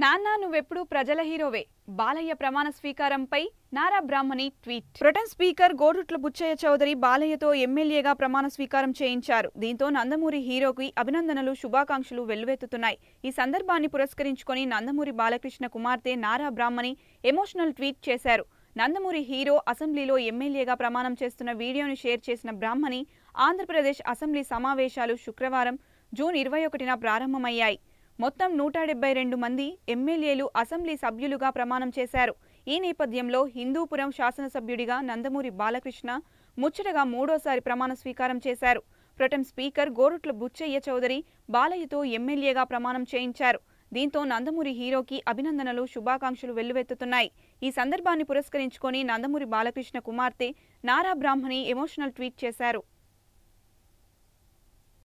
నాన్న నువ్వెప్పుడు ప్రజల హీరోవే బాలయ్య ప్రమాణ స్వీకారంపై Nara Brahmani tweet protem speaker Gorantla Butchaiah Chowdary బాలయ్యతో ఎమ్మెల్యేగా ప్రమాణ స్వీకారం చేయించారు దీంతో నందమూరి హీరోకి అభినందనలు శుభాకాంక్షలు వెల్లువెత్తుతున్నాయి ఈ సందర్భాన్ని పురస్కరించుకుని నందమూరి బాలకృష్ణ కుమార్తె నారా బ్రాహ్మణి ఎమోషనల్ ట్వీట్ చేశారు నందమూరి హీరో అసెంబ్లీలో ఎమ్మెల్యేగా ప్రమాణం చేస్తున్న వీడియోను షేర్ చేసిన బ్రాహ్మణి ఆంధ్రప్రదేశ్ అసెంబ్లీ సమావేశాలు శుక్రవారం జూన్ ఇరవై ఒకటిన ప్రారంభమయ్యాయి మొత్తం నూట డెబ్బై రెండు మంది ఎమ్మెల్యేలు అసెంబ్లీ సభ్యులుగా ప్రమాణం చేశారు ఈ నేపథ్యంలో హిందూపురం శాసనసభ్యుడిగా నందమూరి బాలకృష్ణ ముచ్చటగా మూడోసారి ప్రమాణ స్వీకారం చేశారు ప్రొటెం స్పీకర్ గోరుట్ల బుచ్చయ్య చౌదరి బాలయ్యతో ఎమ్మెల్యేగా ప్రమాణం చేయించారు దీంతో నందమూరి హీరోకి అభినందనలు శుభాకాంక్షలు వెల్లువెత్తుతున్నాయి ఈ సందర్భాన్ని పురస్కరించుకొని నందమూరి బాలకృష్ణ కుమార్తె నారా బ్రాహ్మణి ఎమోషనల్ ట్వీట్ చేశారు